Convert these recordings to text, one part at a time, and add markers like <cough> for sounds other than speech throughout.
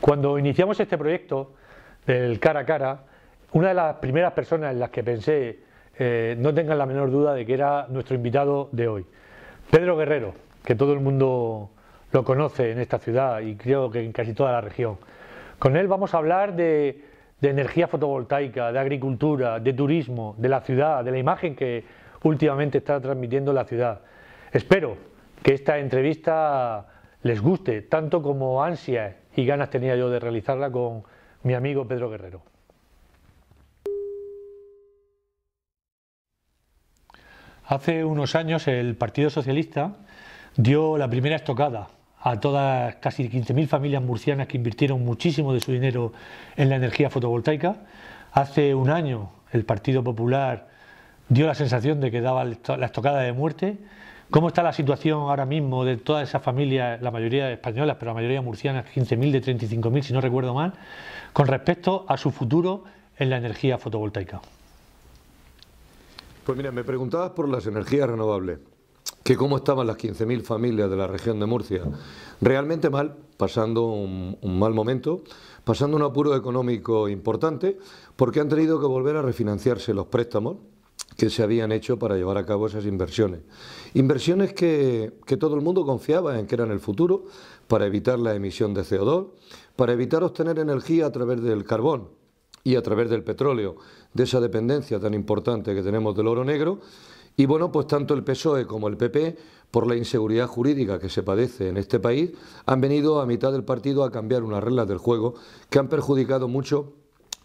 Cuando iniciamos este proyecto del cara a cara, una de las primeras personas en las que pensé, eh, no tengan la menor duda de que era nuestro invitado de hoy, Pedro Guerrero, que todo el mundo lo conoce en esta ciudad y creo que en casi toda la región. Con él vamos a hablar de, de energía fotovoltaica, de agricultura, de turismo, de la ciudad, de la imagen que últimamente está transmitiendo la ciudad. Espero que esta entrevista les guste, tanto como ansia y ganas tenía yo de realizarla con mi amigo Pedro Guerrero. Hace unos años el Partido Socialista dio la primera estocada a todas casi 15.000 familias murcianas que invirtieron muchísimo de su dinero en la energía fotovoltaica. Hace un año el Partido Popular dio la sensación de que daba la estocada de muerte ¿Cómo está la situación ahora mismo de todas esas familias, la mayoría españolas, pero la mayoría murcianas, 15.000 de 35.000, si no recuerdo mal, con respecto a su futuro en la energía fotovoltaica? Pues mira, me preguntabas por las energías renovables, que cómo estaban las 15.000 familias de la región de Murcia. Realmente mal, pasando un mal momento, pasando un apuro económico importante, porque han tenido que volver a refinanciarse los préstamos que se habían hecho para llevar a cabo esas inversiones. Inversiones que, todo el mundo confiaba en que eran el futuro para evitar la emisión de CO2, para evitar obtener energía a través del carbón y a través del petróleo, de esa dependencia tan importante que tenemos del oro negro. Y bueno, pues tanto el PSOE como el PP, por la inseguridad jurídica que se padece en este país, han venido a mitad del partido a cambiar unas reglas del juego que han perjudicado mucho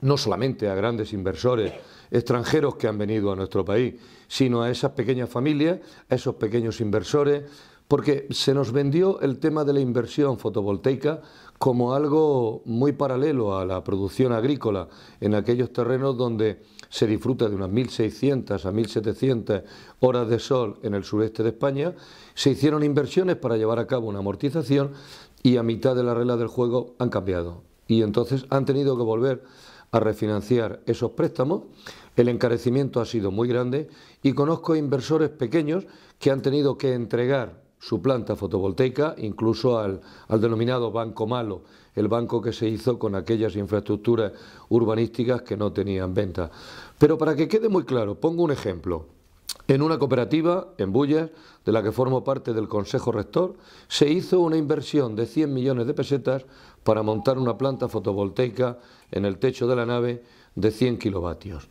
no solamente a grandes inversores, extranjeros que han venido a nuestro país, sino a esas pequeñas familias, a esos pequeños inversores, porque se nos vendió el tema de la inversión fotovoltaica como algo muy paralelo a la producción agrícola en aquellos terrenos donde se disfruta de unas 1.600 a 1.700 horas de sol en el sureste de España, se hicieron inversiones para llevar a cabo una amortización y a mitad de la regla del juego han cambiado. Y entonces han tenido que volver a refinanciar esos préstamos el encarecimiento ha sido muy grande y conozco inversores pequeños que han tenido que entregar su planta fotovoltaica, incluso al, al, denominado Banco Malo, el banco que se hizo con aquellas infraestructuras urbanísticas que no tenían venta. Pero para que quede muy claro, pongo un ejemplo. En una cooperativa, en Bullas, de la que formo parte del Consejo Rector, se hizo una inversión de 100 millones de pesetas para montar una planta fotovoltaica en el techo de la nave de 100 kilovatios.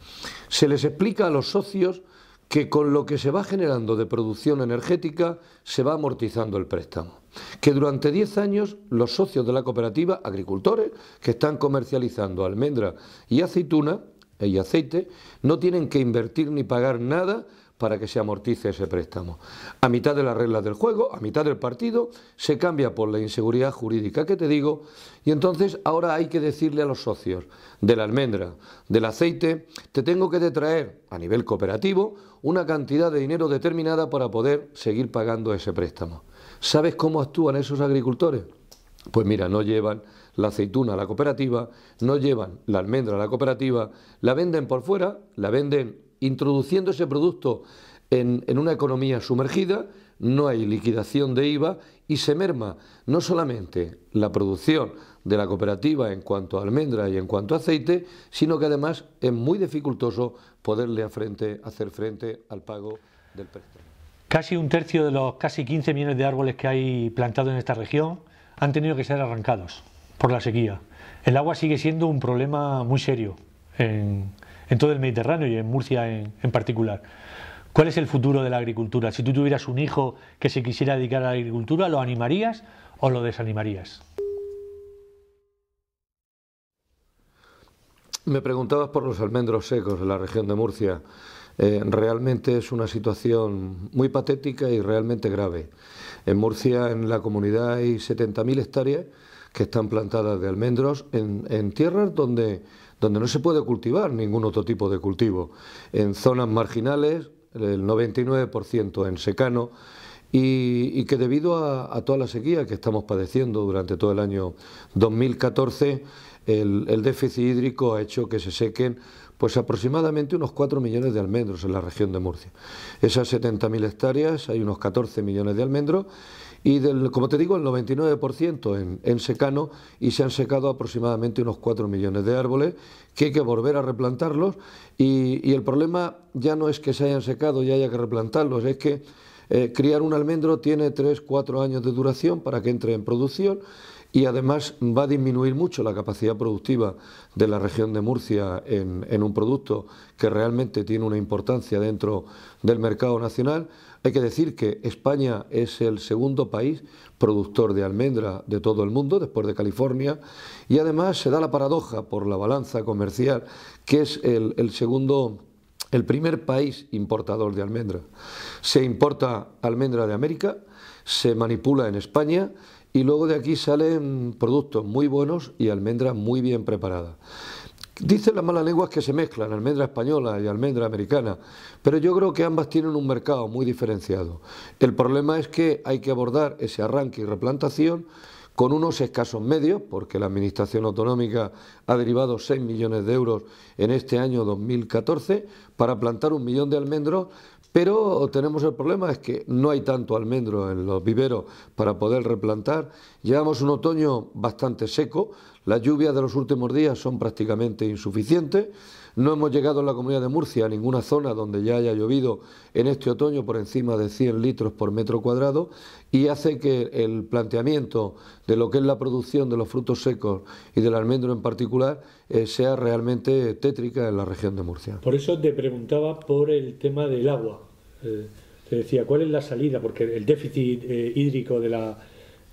Se les explica a los socios que con lo que se va generando de producción energética se va amortizando el préstamo. Que durante 10 años los socios de la cooperativa, agricultores que están comercializando almendra y aceituna eh, y aceite, no tienen que invertir ni pagar nada para que se amortice ese préstamo. A mitad de las reglas del juego, a mitad del partido, se cambia por la inseguridad jurídica que te digo y entonces ahora hay que decirle a los socios de la almendra, del aceite, te tengo que detraer a nivel cooperativo una cantidad de dinero determinada para poder seguir pagando ese préstamo. ¿Sabes cómo actúan esos agricultores? Pues mira, no llevan la aceituna a la cooperativa, no llevan la almendra a la cooperativa, la venden por fuera, la venden introduciendo ese producto en, una economía sumergida, no hay liquidación de IVA y se merma no solamente la producción de la cooperativa en cuanto a almendra y en cuanto a aceite, sino que además es muy dificultoso poderle frente, hacer frente al pago del préstamo. Casi un tercio de los casi 15 millones de árboles que hay plantados en esta región han tenido que ser arrancados por la sequía. El agua sigue siendo un problema muy serio en, en todo el Mediterráneo y en Murcia en, particular. ¿Cuál es el futuro de la agricultura? Si tú tuvieras un hijo que se quisiera dedicar a la agricultura, ¿lo animarías o lo desanimarías? Me preguntabas por los almendros secos ...en la región de Murcia. Eh, realmente es una situación muy patética y realmente grave. En Murcia, en la comunidad, hay 70.000 hectáreas que están plantadas de almendros en tierras donde donde no se puede cultivar ningún otro tipo de cultivo. En zonas marginales, el 99% en secano, y, que debido a, toda la sequía que estamos padeciendo durante todo el año 2014, el, déficit hídrico ha hecho que se sequen pues aproximadamente unos 4 millones de almendros en la región de Murcia. Esas 70.000 hectáreas, hay unos 14 millones de almendros y como te digo, el 99% en, secano y se han secado aproximadamente unos 4 millones de árboles que hay que volver a replantarlos y, el problema ya no es que se hayan secado y haya que replantarlos, es que eh, criar un almendro tiene 3-4 años de duración para que entre en producción y además va a disminuir mucho la capacidad productiva de la región de Murcia en, un producto que realmente tiene una importancia dentro del mercado nacional. Hay que decir que España es el segundo país productor de almendra de todo el mundo, después de California, y además se da la paradoja por la balanza comercial, que es el, segundo el primer país importador de almendra. Se importa almendra de América, se manipula en España, y luego de aquí salen productos muy buenos y almendras muy bien preparadas. Dicen las malas lenguas que se mezclan, almendra española y almendra americana, pero yo creo que ambas tienen un mercado muy diferenciado. El problema es que hay que abordar ese arranque y replantación con unos escasos medios, porque la Administración Autonómica ha derivado 6 millones de euros en este año 2014 para plantar un millón de almendros, pero tenemos el problema es que no hay tanto almendro en los viveros para poder replantar. Llevamos un otoño bastante seco, las lluvias de los últimos días son prácticamente insuficientes no hemos llegado en la Comunidad de Murcia a ninguna zona donde ya haya llovido en este otoño por encima de 100 litros por metro cuadrado y hace que el planteamiento de lo que es la producción de los frutos secos y del almendro en particular eh, sea realmente tétrica en la región de Murcia. Por eso te preguntaba por el tema del agua. Eh, te decía, ¿cuál es la salida? Porque el déficit eh, hídrico de la,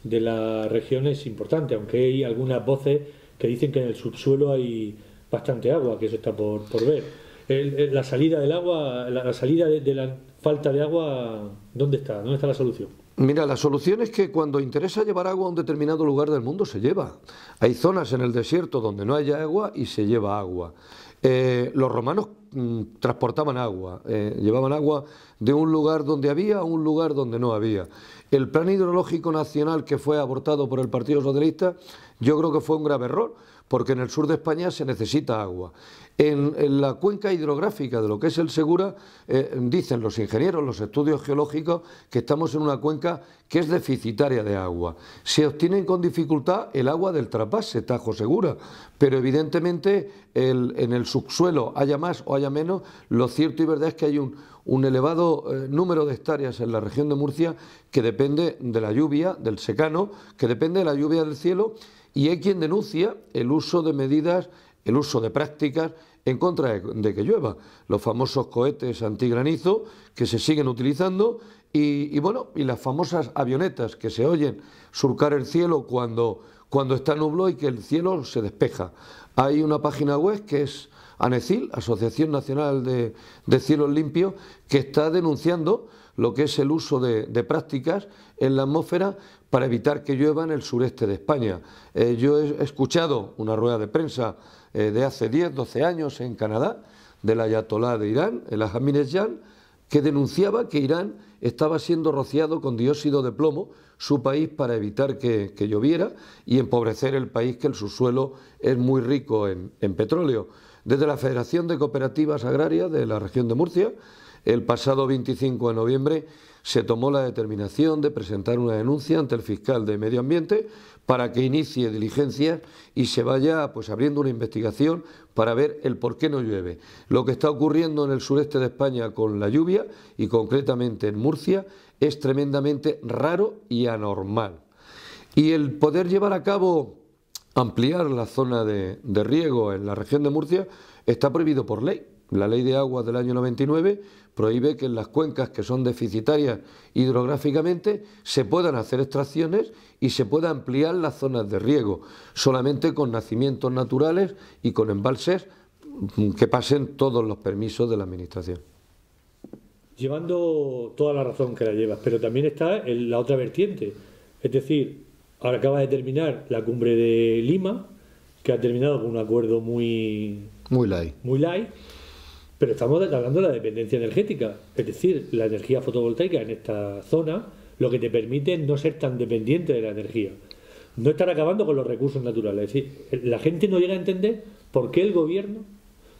de la región es importante, aunque hay algunas voces que dicen que en el subsuelo hay bastante agua, que eso está por, ver. la salida del agua, la, salida de, la falta de agua, ¿dónde está? ¿Dónde está la solución? Mira, la solución es que cuando interesa llevar agua a un determinado lugar del mundo se lleva. Hay zonas en el desierto donde no haya agua y se lleva agua. Eh, los romanos mm, transportaban agua, eh, llevaban agua de un lugar donde había a un lugar donde no había. El plan hidrológico nacional que fue abortado por el Partido Socialista yo creo que fue un grave error porque en el sur de España se necesita agua. En, la cuenca hidrográfica de lo que es el Segura, eh, dicen los ingenieros, los estudios geológicos, que estamos en una cuenca que es deficitaria de agua. Se obtienen con dificultad el agua del trapase, Tajo Segura, pero evidentemente en el subsuelo, haya más o haya menos, lo cierto y verdad es que hay un, elevado eh, número de hectáreas en la región de Murcia que depende de la lluvia, del secano, que depende de la lluvia del cielo y hay quien denuncia el uso de medidas, el uso de prácticas en contra de que llueva, los famosos cohetes antigranizo que se siguen utilizando y, bueno, y las famosas avionetas que se oyen surcar el cielo cuando, cuando está nublado y que el cielo se despeja. Hay una página web que es ANECIL, Asociación Nacional de, Cielos Limpios, que está denunciando lo que es el uso de prácticas en la atmósfera para evitar que llueva en el sureste de España. Eh, yo he escuchado una rueda de prensa eh, de hace 10, 12 años en Canadá, de la ayatolá de Irán, el Ahmadinejad, que denunciaba que Irán estaba siendo rociado con dióxido de plomo, su país, para evitar que, lloviera y empobrecer el país, que el subsuelo es muy rico en, en petróleo. Desde la Federación de Cooperativas Agrarias de la región de Murcia, el pasado 25 de noviembre se tomó la determinación de presentar una denuncia ante el fiscal de Medio Ambiente para que inicie diligencias y se vaya pues abriendo una investigación para ver el por qué no llueve. Lo que está ocurriendo en el sureste de España con la lluvia y concretamente en Murcia es tremendamente raro y anormal. Y el poder llevar a cabo ampliar la zona de, de riego en la región de Murcia está prohibido por ley. La ley de aguas del año 99 prohíbe que en las cuencas que son deficitarias hidrográficamente se puedan hacer extracciones y se pueda ampliar las zonas de riego, solamente con nacimientos naturales y con embalses mm, que pasen todos los permisos de la Administración. Llevando toda la razón que la llevas, pero también está en la otra vertiente, es decir, ahora acaba de terminar la cumbre de Lima, que ha terminado con un acuerdo muy... Muy Muy light pero estamos hablando de la dependencia energética, es decir, la energía fotovoltaica en esta zona lo que te permite no ser tan dependiente de la energía, no estar acabando con los recursos naturales. Es decir, la gente no llega a entender por qué el gobierno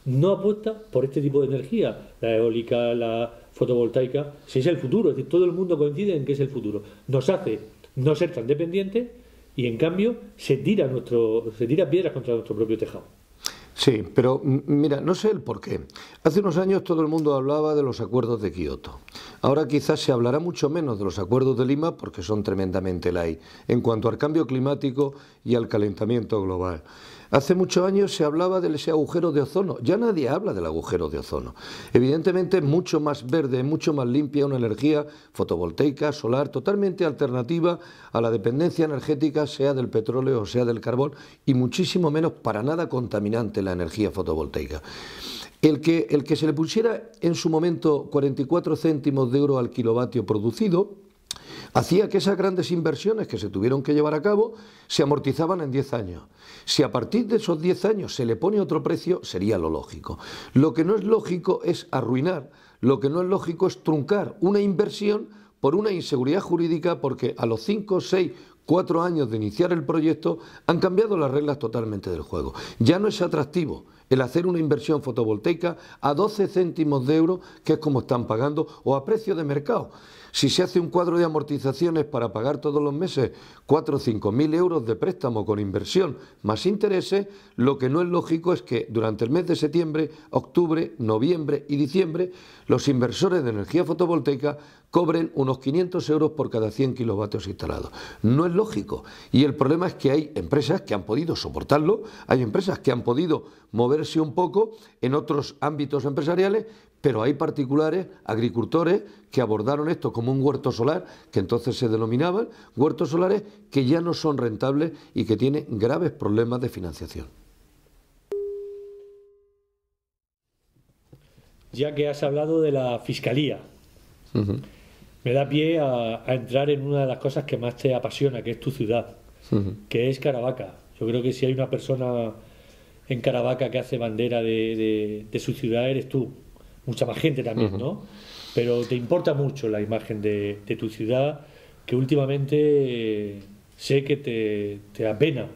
no apuesta por este tipo de energía, la eólica, la fotovoltaica, si es el futuro, es decir, todo el mundo coincide en que es el futuro. Nos hace no ser tan dependientes y en cambio se tira, nuestro, se tira piedras contra nuestro propio tejado. Sí, pero mira, no sé el por qué. Hace unos años todo el mundo hablaba de los acuerdos de Kioto. Ahora quizás se hablará mucho menos de los acuerdos de Lima porque son tremendamente light en cuanto al cambio climático y al calentamiento global. Hace muchos años se hablaba de ese agujero de ozono. Ya nadie habla del agujero de ozono. Evidentemente es mucho más verde, mucho más limpia, una energía fotovoltaica, solar, totalmente alternativa a la dependencia energética, sea del petróleo o sea del carbón, y muchísimo menos para nada contaminante la energía fotovoltaica. El que, el que se le pusiera en su momento 44 céntimos de euro al kilovatio producido, hacía que esas grandes inversiones que se tuvieron que llevar a cabo se amortizaban en 10 años. Si a partir de esos 10 años se le pone otro precio, sería lo lógico. Lo que no es lógico es arruinar, lo que no es lógico es truncar una inversión por una inseguridad jurídica porque a los 5, 6, 4 años de iniciar el proyecto, han cambiado las reglas totalmente del juego. Ya no es atractivo el hacer una inversión fotovoltaica a 12 céntimos de euro, que es como están pagando, o a precio de mercado. Si se hace un cuadro de amortizaciones para pagar todos los meses 4 o 5 mil euros de préstamo con inversión más intereses, lo que no es lógico es que durante el mes de septiembre, octubre, noviembre y diciembre los inversores de energía fotovoltaica cobren unos 500 euros por cada 100 kilovatios instalados. No es lógico y el problema es que hay empresas que han podido soportarlo, hay empresas que han podido moverse un poco en otros ámbitos empresariales, pero hay particulares, agricultores, que abordaron esto como un huerto solar, que entonces se denominaban huertos solares, que ya no son rentables y que tienen graves problemas de financiación. Ya que has hablado de la Fiscalía, me da pie a, entrar en una de las cosas que más te apasiona, que es tu ciudad, que es Caravaca. Yo creo que si hay una persona en Caravaca que hace bandera de su ciudad, eres tú mucha más gente también, ¿no? Pero te importa mucho la imagen de, tu ciudad, que últimamente eh, sé que te, apena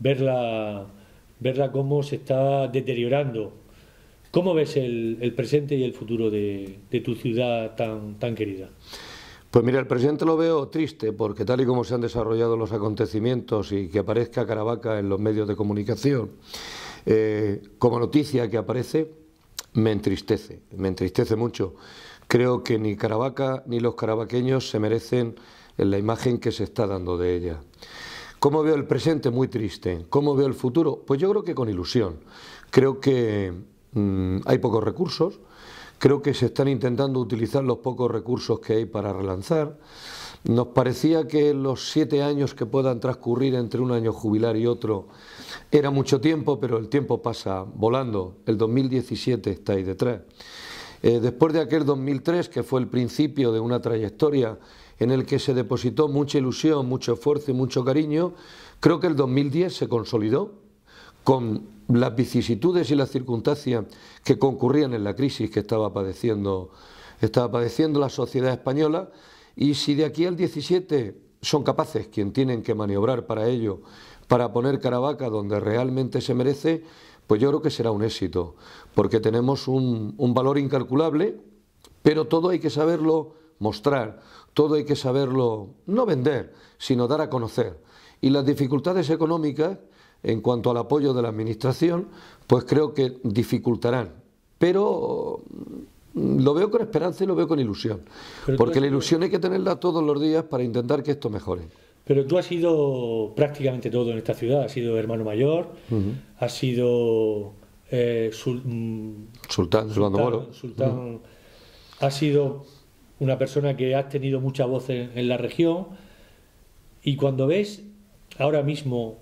verla, verla cómo se está deteriorando. ¿Cómo ves el, presente y el futuro de, tu ciudad tan, tan querida? Pues mira, el presente lo veo triste porque tal y como se han desarrollado los acontecimientos y que aparezca Caravaca en los medios de comunicación, eh, como noticia que aparece, me entristece, me entristece mucho. Creo que ni Caravaca ni los carabaqueños se merecen la imagen que se está dando de ella. ¿Cómo veo el presente? Muy triste. ¿Cómo veo el futuro? Pues yo creo que con ilusión. Creo que mm, hay pocos recursos, creo que se están intentando utilizar los pocos recursos que hay para relanzar. Nos parecía que los siete años que puedan transcurrir entre un año jubilar y otro era mucho tiempo, pero el tiempo pasa volando. El 2017 está ahí detrás. Eh, después de aquel 2003, que fue el principio de una trayectoria en el que se depositó mucha ilusión, mucho esfuerzo y mucho cariño, creo que el 2010 se consolidó con las vicisitudes y las circunstancias que concurrían en la crisis que estaba padeciendo, estaba padeciendo la sociedad española y si de aquí al 17 son capaces, quien tienen que maniobrar para ello, para poner Caravaca donde realmente se merece, pues yo creo que será un éxito, porque tenemos un, un valor incalculable, pero todo hay que saberlo mostrar, todo hay que saberlo no vender, sino dar a conocer. Y las dificultades económicas, en cuanto al apoyo de la Administración, pues creo que dificultarán. Pero mm, lo veo con esperanza y lo veo con ilusión, porque la ilusión hay que tenerla todos los días para intentar que esto mejore. Pero tú has sido prácticamente todo en esta ciudad. Has sido hermano mayor, has sido eh, mm, sultán, sultán, sultán Has sido una persona que has tenido mucha voz en, la región. Y cuando ves ahora mismo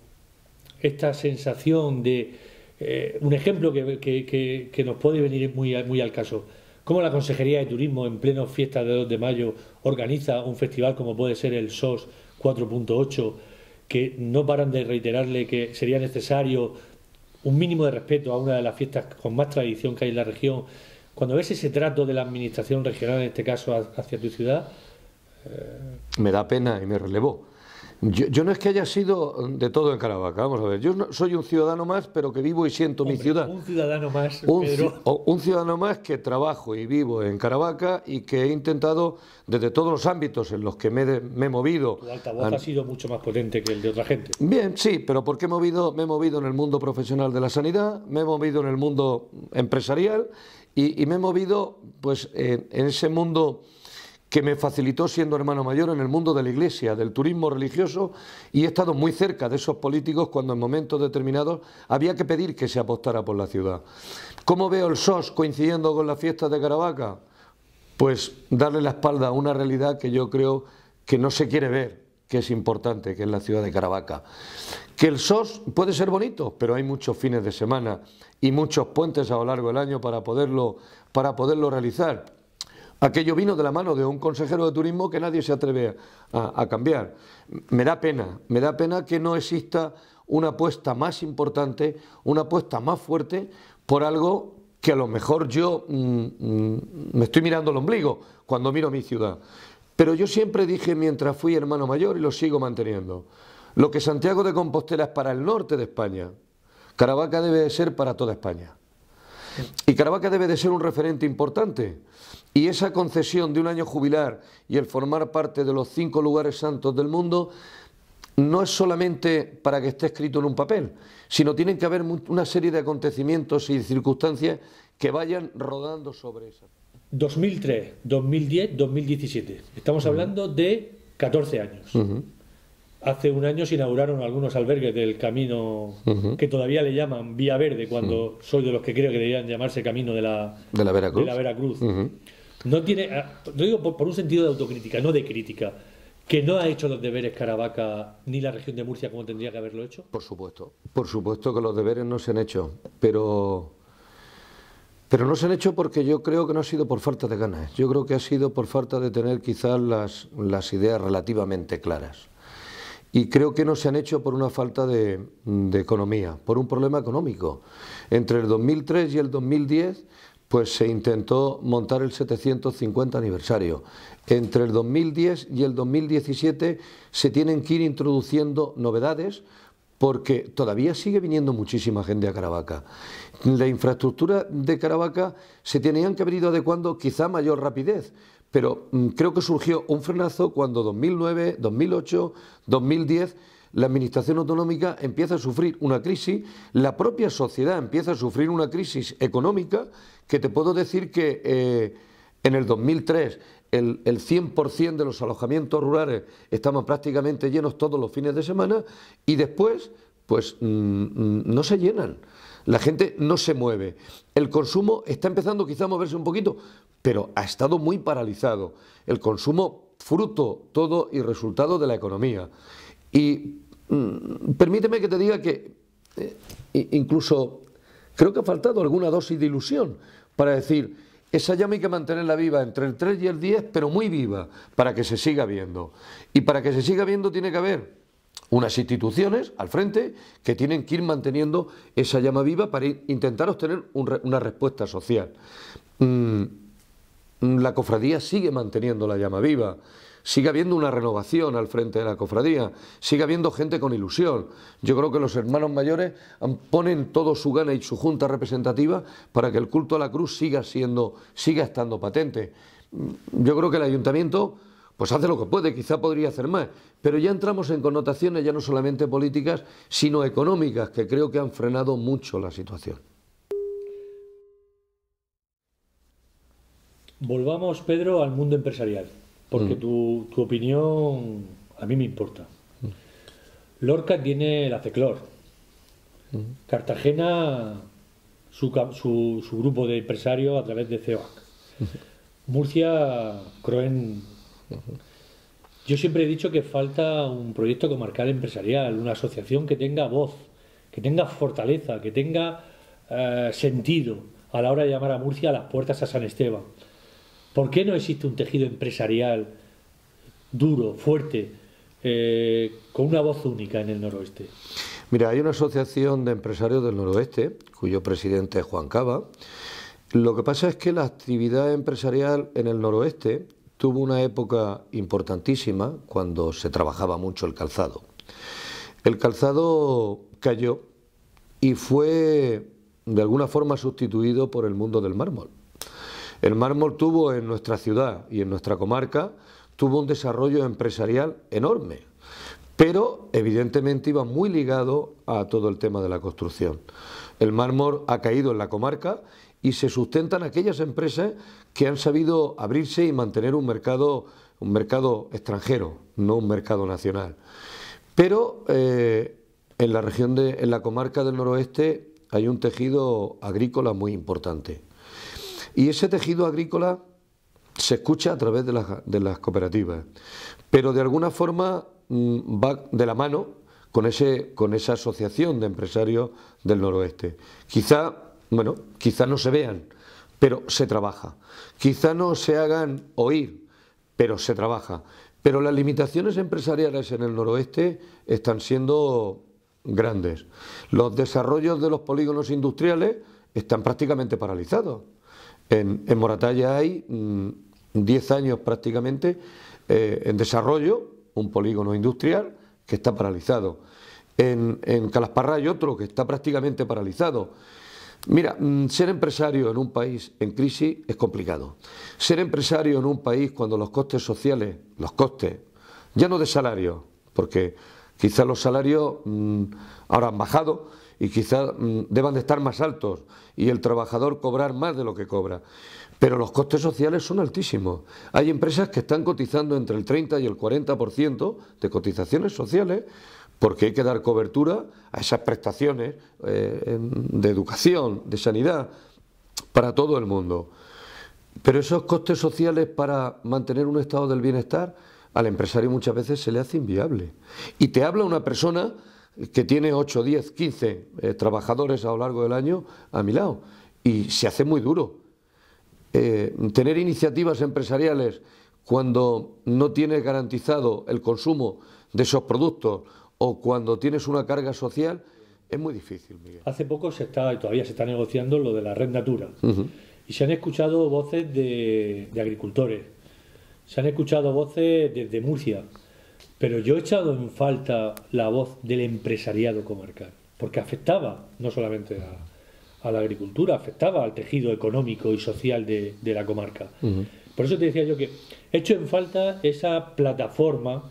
esta sensación de eh, un ejemplo que, nos puede venir muy, muy al caso. ¿Cómo la Consejería de Turismo en pleno fiesta de 2 de mayo organiza un festival como puede ser el SOS 4.8, que no paran de reiterarle que sería necesario un mínimo de respeto a una de las fiestas con más tradición que hay en la región, cuando ves ese trato de la administración regional, en este caso hacia tu ciudad... Eh, me da pena y me relevo yo, no es que haya sido de todo en Caravaca, vamos a ver. Yo soy un ciudadano más, pero que vivo y siento mi ciudad. Un ciudadano más, un, Pedro. un ciudadano más que trabajo y vivo en Caravaca y que he intentado, desde todos los ámbitos en los que me, he movido. Tu altavoz ha sido mucho más potente que el de otra gente. Bien, sí, pero porque he movido, me he movido en el mundo profesional de la sanidad, me he movido en el mundo empresarial y, me he movido pues en ese mundo que me facilitó siendo hermano mayor en el mundo de la iglesia, del turismo religioso, y he estado muy cerca de esos políticos cuando en momentos determinados había que pedir que se apostara por la ciudad. ¿Cómo veo el SOS coincidiendo con las fiestas de Caravaca? Pues darle la espalda a una realidad que yo creo que no se quiere ver, que es importante, que es la ciudad de Caravaca. Que el SOS puede ser bonito, pero hay muchos fines de semana y muchos puentes a lo largo del año para poderlo, para poderlo realizar. Aquello vino de la mano de un consejero de turismo que nadie se atreve a, cambiar. Me da pena, me da pena que no exista una apuesta más importante, una apuesta más fuerte por algo que a lo mejor yo mm, mm, me estoy mirando el ombligo cuando miro mi ciudad. Pero yo siempre dije mientras fui hermano mayor y lo sigo manteniendo, lo que Santiago de Compostela es para el norte de España, Caravaca debe de ser para toda España. Y Caravaca debe de ser un referente importante. Y esa concesión de un año jubilar y el formar parte de los cinco lugares santos del mundo no es solamente para que esté escrito en un papel, sino tienen que haber una serie de acontecimientos y circunstancias que vayan rodando sobre eso. 2003, 2010, 2017. Estamos hablando de 14 años hace un año se inauguraron algunos albergues del camino que todavía le llaman Vía Verde, cuando soy de los que creo que deberían llamarse Camino de la, Veracruz. No tiene, ah, digo por, un sentido de autocrítica, no de crítica, que no ha hecho los deberes Caravaca ni la región de Murcia como tendría que haberlo hecho. Por supuesto, por supuesto que los deberes no se han hecho, pero... Pero no se han hecho porque yo creo que no ha sido por falta de ganas, yo creo que ha sido por falta de tener quizás las, las ideas relativamente claras y creo que no se han hecho por una falta de, economía, por un problema económico. Entre el 2003 y el 2010 pues se intentó montar el 750 aniversario. Entre el 2010 y el 2017 se tienen que ir introduciendo novedades porque todavía sigue viniendo muchísima gente a Caravaca. La infraestructura de Caravaca se tenían que haber ido adecuando quizá a mayor rapidez, pero mm, creo que surgió un frenazo cuando 2009, 2008, 2010 la administración autonómica empieza a sufrir una crisis, la propia sociedad empieza a sufrir una crisis económica que te puedo decir que eh, en el 2003 el, el 100% de los alojamientos rurales estaban prácticamente llenos todos los fines de semana y después pues mm, mm, no se llenan. La gente no se mueve. El consumo está empezando quizá a moverse un poquito, pero ha estado muy paralizado. El consumo fruto todo y resultado de la economía. Y mm, permíteme que te diga que eh, incluso creo que ha faltado alguna dosis de ilusión para decir, esa llama hay que mantenerla viva entre el 3 y el 10, pero muy viva, para que se siga viendo. Y para que se siga viendo tiene que haber unas instituciones al frente que tienen que ir manteniendo esa llama viva para intentar obtener una respuesta social. Mm, la cofradía sigue manteniendo la llama viva, sigue habiendo una renovación al frente de la cofradía, sigue habiendo gente con ilusión. Yo creo que los hermanos mayores ponen todo su gana y su junta representativa para que el culto a la cruz siga siendo, siga estando patente. Yo creo que el ayuntamiento pues hace lo que puede, quizá podría hacer más, pero ya entramos en connotaciones ya no solamente políticas, sino económicas, que creo que han frenado mucho la situación. Volvamos, Pedro, al mundo empresarial, porque mm. tu, opinión a mí me importa. Mm. Lorca tiene la CECLOR. Mm. Cartagena, su, grupo de empresarios a través de CEOAC. Murcia, Croen. Yo siempre he dicho que falta un proyecto comarcal empresarial, una asociación que tenga voz, que tenga fortaleza, que tenga eh, sentido a la hora de llamar a Murcia a las puertas a San Esteban. ¿Por qué no existe un tejido empresarial duro, fuerte, eh, con una voz única en el noroeste? Mira, hay una asociación de empresarios del noroeste, cuyo presidente es Juan Cava. Lo que pasa es que la actividad empresarial en el noroeste tuvo una época importantísima cuando se trabajaba mucho el calzado. El calzado cayó y fue de alguna forma sustituido por el mundo del mármol. El mármol tuvo en nuestra ciudad y en nuestra comarca, tuvo un desarrollo empresarial enorme, pero evidentemente iba muy ligado a todo el tema de la construcción. El mármol ha caído en la comarca y se sustentan aquellas empresas que han sabido abrirse y mantener un mercado, un mercado extranjero, no un mercado nacional. Pero eh, en la región de, en la comarca del noroeste hay un tejido agrícola muy importante. Y ese tejido agrícola se escucha a través de las, cooperativas, pero de alguna forma mm, va de la mano con, ese, con esa asociación de empresarios del noroeste. Quizá, bueno, quizá no se vean, pero se trabaja. Quizá no se hagan oír, pero se trabaja. Pero las limitaciones empresariales en el noroeste están siendo grandes. Los desarrollos de los polígonos industriales están prácticamente paralizados. En, Moratalla hay 10 mm, años prácticamente eh, en desarrollo, un polígono industrial que está paralizado. En, en Calasparra hay otro que está prácticamente paralizado. Mira, mm, ser empresario en un país en crisis es complicado. Ser empresario en un país cuando los costes sociales, los costes, ya no de salario, porque quizás los salarios mm, ahora han bajado, y quizás mm, deban de estar más altos y el trabajador cobrar más de lo que cobra. Pero los costes sociales son altísimos. Hay empresas que están cotizando entre el 30 y el 40% de cotizaciones sociales porque hay que dar cobertura a esas prestaciones eh, de educación, de sanidad, para todo el mundo. Pero esos costes sociales para mantener un estado del bienestar al empresario muchas veces se le hace inviable. Y te habla una persona que tiene 8, 10, 15 trabajadores a lo largo del año a mi lado y se hace muy duro. Eh, tener iniciativas empresariales cuando no tienes garantizado el consumo de esos productos o cuando tienes una carga social es muy difícil, Hace poco se está, y todavía se está negociando lo de la red natura y se han escuchado voces de, de agricultores, se han escuchado voces desde Murcia, pero yo he echado en falta la voz del empresariado comarcal, porque afectaba no solamente a, la agricultura, afectaba al tejido económico y social de, la comarca. Por eso te decía yo que he hecho en falta esa plataforma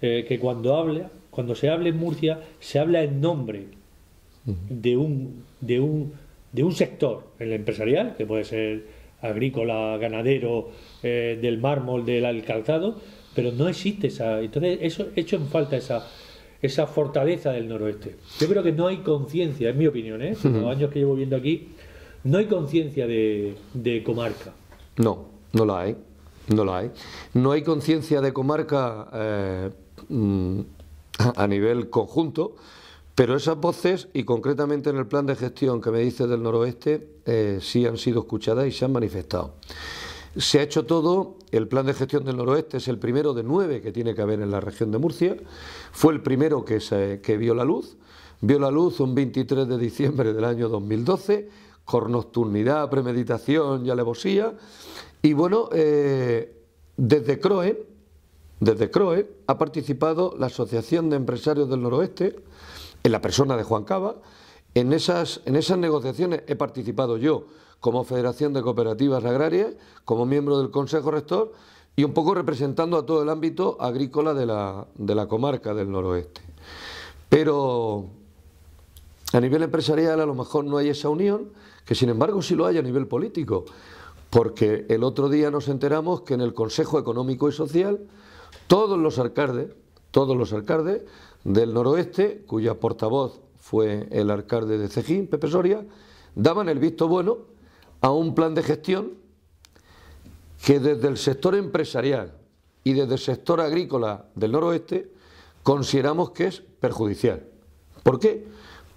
eh, que cuando habla, cuando se habla en Murcia, se habla en nombre de un, de un, de un sector, el empresarial, que puede ser agrícola, ganadero, eh, del mármol, del calzado, pero no existe esa. Entonces, eso hecho en falta esa esa fortaleza del noroeste. Yo creo que no hay conciencia, en mi opinión, ¿eh? <laughs> los años que llevo viendo aquí, no hay conciencia de, comarca. No, no la hay. No la hay. No hay conciencia de comarca eh, mm, a nivel conjunto, pero esas voces, y concretamente en el plan de gestión que me dice del noroeste, eh, sí han sido escuchadas y se han manifestado. Se ha hecho todo, el plan de gestión del noroeste es el primero de nueve que tiene que haber en la región de Murcia, fue el primero que, vio la luz, vio la luz un 23 de diciembre del año 2012, con nocturnidad, premeditación y alevosía, y bueno, eh, desde CROE, desde CROE ha participado la Asociación de Empresarios del Noroeste, en la persona de Juan Cava, en esas, en esas negociaciones he participado yo, como Federación de Cooperativas Agrarias, como miembro del Consejo Rector y un poco representando a todo el ámbito agrícola de la, comarca del noroeste. Pero a nivel empresarial a lo mejor no hay esa unión, que sin embargo sí lo hay a nivel político, porque el otro día nos enteramos que en el Consejo Económico y Social todos los alcaldes, todos los alcaldes del noroeste, cuya portavoz fue el alcalde de Cejín, Pepe Soria, daban el visto bueno a un plan de gestión que desde el sector empresarial y desde el sector agrícola del noroeste consideramos que es perjudicial. ¿Por qué?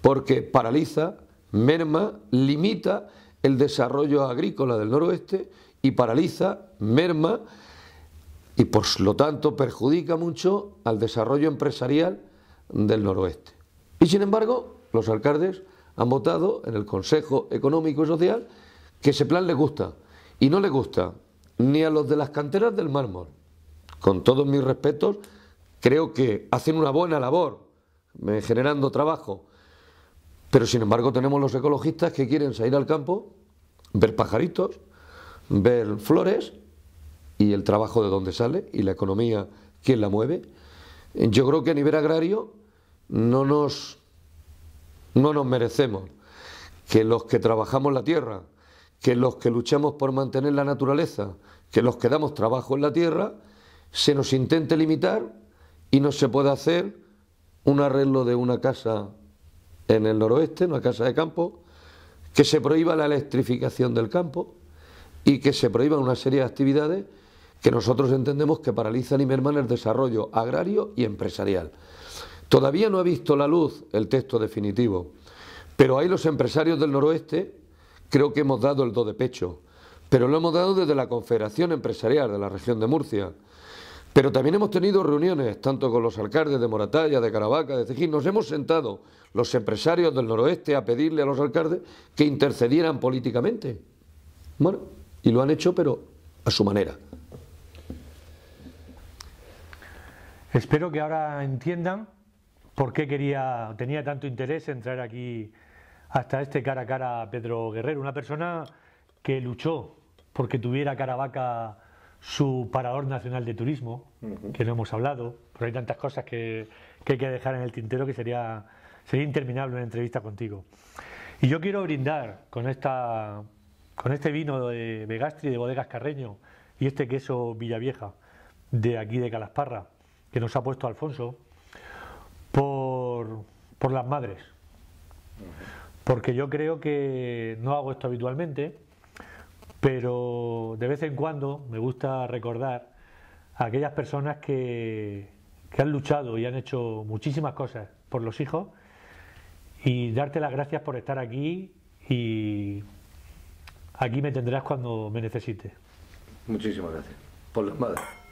Porque paraliza, merma, limita el desarrollo agrícola del noroeste y paraliza, merma y por lo tanto perjudica mucho al desarrollo empresarial del noroeste. Y sin embargo, los alcaldes han votado en el Consejo Económico y Social que ese plan le gusta. Y no le gusta ni a los de las canteras del mármol. Con todos mis respetos, creo que hacen una buena labor eh, generando trabajo. Pero sin embargo tenemos los ecologistas que quieren salir al campo, ver pajaritos, ver flores y el trabajo de dónde sale y la economía, quién la mueve. Yo creo que a nivel agrario no nos, no nos merecemos que los que trabajamos la tierra, que los que luchamos por mantener la naturaleza, que los que damos trabajo en la tierra, se nos intente limitar y no se puede hacer un arreglo de una casa en el noroeste, una casa de campo, que se prohíba la electrificación del campo y que se prohíban una serie de actividades que nosotros entendemos que paralizan y merman el desarrollo agrario y empresarial. Todavía no ha visto la luz el texto definitivo, pero ahí los empresarios del noroeste Creo que hemos dado el do de pecho, pero lo hemos dado desde la Confederación Empresarial de la región de Murcia. Pero también hemos tenido reuniones, tanto con los alcaldes de Moratalla, de Caravaca, de Cejín. Nos hemos sentado los empresarios del noroeste a pedirle a los alcaldes que intercedieran políticamente. Bueno, y lo han hecho, pero a su manera. Espero que ahora entiendan por qué quería, tenía tanto interés en aquí hasta este cara a cara Pedro Guerrero, una persona que luchó porque tuviera Caravaca su parador nacional de turismo, que no hemos hablado, pero hay tantas cosas que, hay que dejar en el tintero que sería, sería interminable una entrevista contigo. Y yo quiero brindar con, esta, con este vino de Vegastri de Bodegas Carreño y este queso Villavieja de aquí de Calasparra, que nos ha puesto Alfonso, por, por las madres porque yo creo que no hago esto habitualmente, pero de vez en cuando me gusta recordar a aquellas personas que, han luchado y han hecho muchísimas cosas por los hijos y darte las gracias por estar aquí y aquí me tendrás cuando me necesites. Muchísimas gracias. Por las madres.